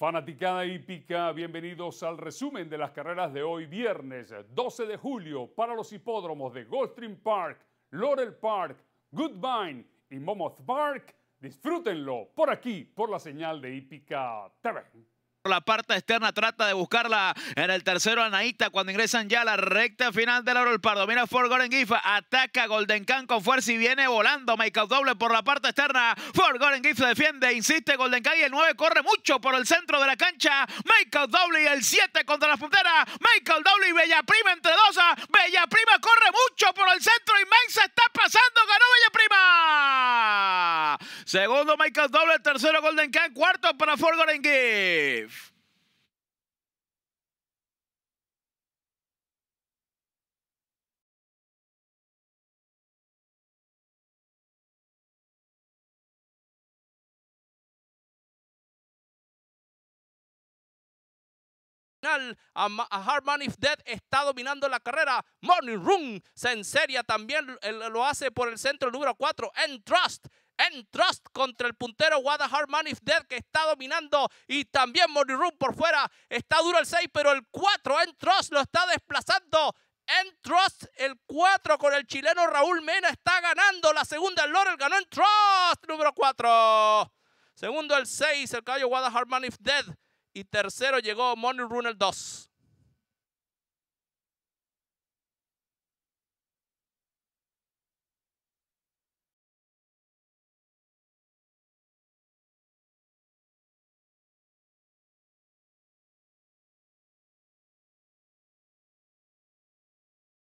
Fanaticada hípica, bienvenidos al resumen de las carreras de hoy viernes 12 de julio para los hipódromos de Goldstream Park, Laurel Park, Goodbine y Momoth Park. Disfrútenlo por aquí, por la señal de hípica TV la parte externa, trata de buscarla en el tercero Anaíta cuando ingresan ya a la recta final del oro el pardo. Mira Ford Golden ataca Golden Khan con fuerza y viene volando. Michael Double doble por la parte externa. Ford Goren se defiende, insiste Golden Khan y el 9 corre mucho por el centro de la cancha. Michael Double doble y el 7 contra la puntera. Michael Double doble y Bella Prima entre dos. Bella Prima corre mucho por el centro. y se está pasando, ganó Bella Prima. Segundo Michael Doble, tercero Golden Khan, cuarto para Ford Golden Gif. a, If Dead está dominando la carrera. Money Room se enseria también, lo hace por el centro número 4, Entrust. Trust. Trust contra el puntero Wada Hard Man If Dead que está dominando y también Morning Room por fuera. Está duro el 6, pero el 4 Entrust Trust lo está desplazando. En Trust, el 4 con el chileno Raúl Mena está ganando la segunda. El ganó en Trust, número 4. Segundo el 6, el caballo Wada Hard Man If Dead. Y tercero llegó Money Runner 2.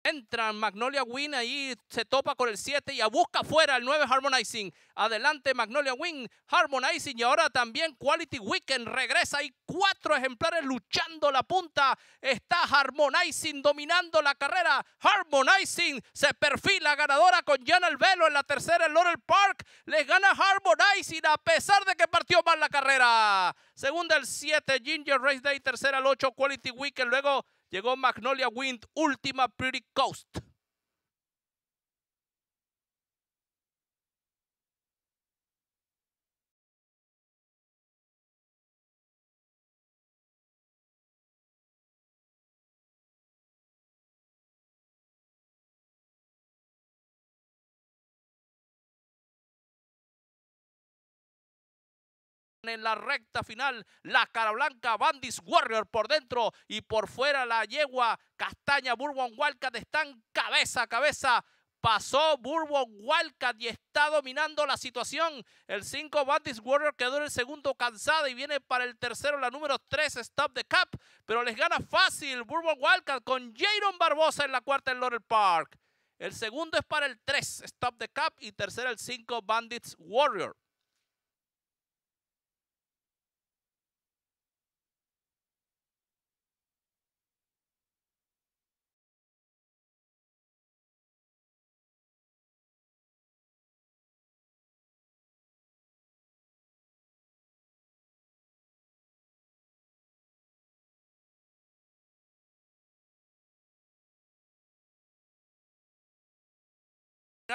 Entra Magnolia Win ahí, se topa con el 7 y a busca fuera el 9 Harmonizing. Adelante Magnolia Win, Harmonizing y ahora también Quality Weekend regresa. y cuatro ejemplares luchando la punta. Está Harmonizing dominando la carrera. Harmonizing se perfila ganadora con Jan El Velo en la tercera Laurel Park. Les gana Harmonizing a pesar de que partió mal la carrera. Segunda el 7, Ginger Race Day, tercera el 8, Quality Weekend, luego llegó Magnolia Wind Ultima Pretty Coast. en la recta final. La cara blanca Bandits Warrior por dentro y por fuera la yegua Castaña Bourbon Wildcat están cabeza a cabeza. Pasó Bourbon Wildcat y está dominando la situación. El 5 Bandits Warrior quedó en el segundo cansado y viene para el tercero la número 3 Stop the Cup. Pero les gana fácil Bourbon Wildcat con Jaron Barbosa en la cuarta en Laurel Park. El segundo es para el 3, Stop the Cup, y tercero el 5, Bandits Warrior.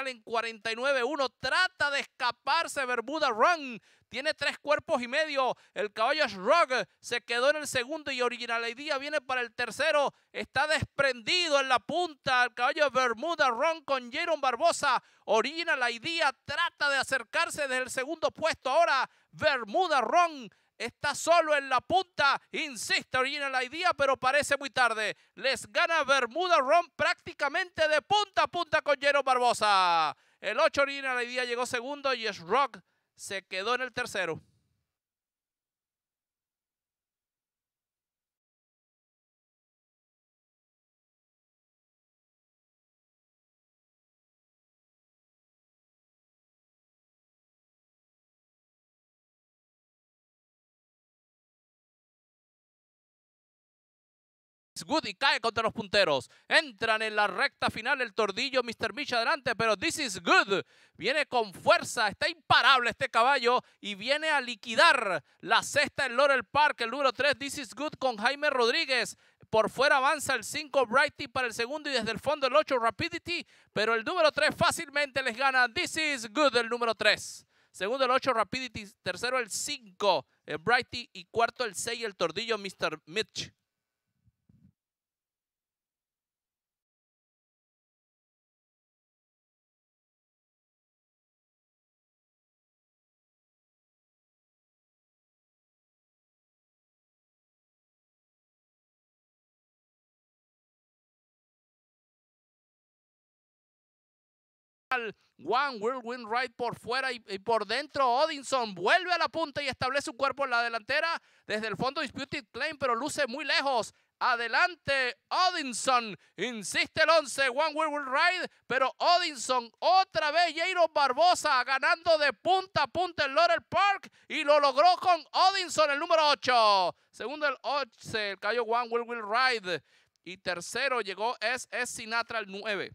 en 49-1. Trata de escaparse Bermuda Run. Tiene tres cuerpos y medio. El caballo Shrug se quedó en el segundo y Original Idea viene para el tercero. Está desprendido en la punta. El caballo Bermuda Ron con Jeron Barbosa. Original Idea trata de acercarse desde el segundo puesto. Ahora Bermuda Ron está solo en la punta, insiste Original Idea, pero parece muy tarde. Les gana Bermuda Ron prácticamente de punta a punta con Jero Barbosa. El 8 Original Idea llegó segundo y Rock se quedó en el tercero. Good y cae contra los punteros. Entran en la recta final el tordillo, Mr. Mitch adelante, pero This is Good viene con fuerza, está imparable este caballo y viene a liquidar la sexta en Laurel Park, el número 3, This is Good con Jaime Rodríguez. Por fuera avanza el 5 Brighty para el segundo y desde el fondo el 8 Rapidity, pero el número 3 fácilmente les gana. This is Good, el número 3. Segundo el 8, Rapidity. Tercero el 5, Brighty. Y cuarto el 6, el Tordillo, Mr. Mitch. One will win Ride por fuera y, por dentro. Odinson vuelve a la punta y establece su cuerpo en la delantera. Desde el fondo Disputed Claim, pero luce muy lejos. Adelante, Odinson. Insiste el 11, will Will Ride Pero Odinson otra vez, Jairo Barbosa ganando de punta a punta el Laurel Park. Y lo logró con Odinson, el número 8. Segundo el 8, el cayó will Will Ride Y tercero llegó es, es Sinatra el 9.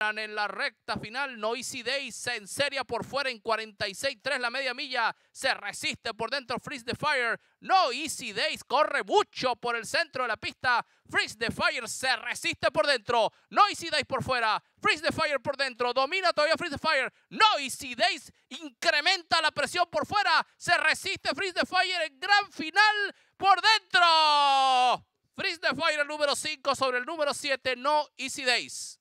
en la recta final. No Easy Days se serie por fuera en 46-3 la media milla. Se resiste por dentro Freeze the Fire. No Easy Days corre mucho por el centro de la pista. Freeze the Fire se resiste por dentro. No Easy Days por fuera. Freeze the Fire por dentro. Domina todavía Freeze the Fire. No Easy Days incrementa la presión por fuera. Se resiste Freeze the Fire en gran final por dentro. Freeze the Fire el número 5 sobre el número 7. No Easy Days.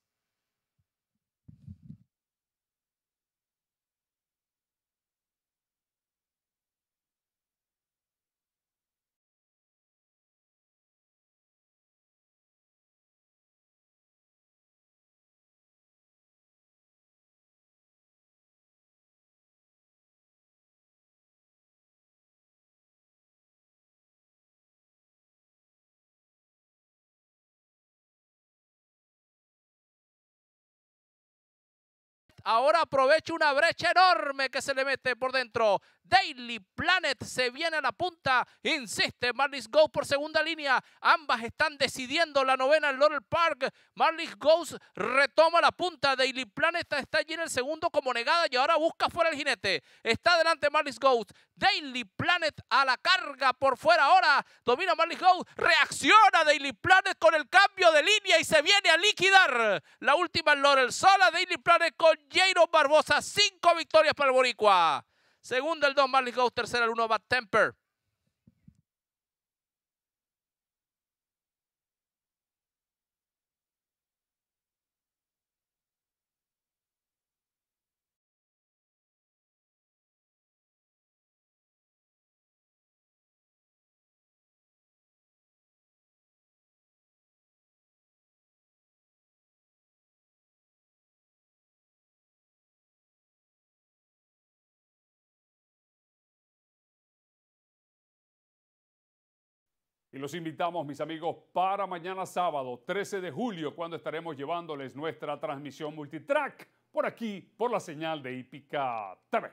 Ahora aprovecha una brecha enorme que se le mete por dentro. Daily Planet se viene a la punta. Insiste Marlis Go por segunda línea. Ambas están decidiendo la novena en Laurel Park. Marlis Go retoma la punta. Daily Planet está allí en el segundo como negada y ahora busca fuera el jinete. Está delante Marlis Go. Daily Planet a la carga por fuera ahora. Domina Marlis Go. Reacciona Daily Planet con el cambio de línea y se viene a liquidar. La última en Laurel. Sola Daily Planet con Jairo Barbosa, cinco victorias para el Boricua. Segundo el 2, Marley Ghost. Tercero el 1, Bad Temper. Y los invitamos, mis amigos, para mañana sábado, 13 de julio, cuando estaremos llevándoles nuestra transmisión multitrack por aquí, por la señal de Hípica TV.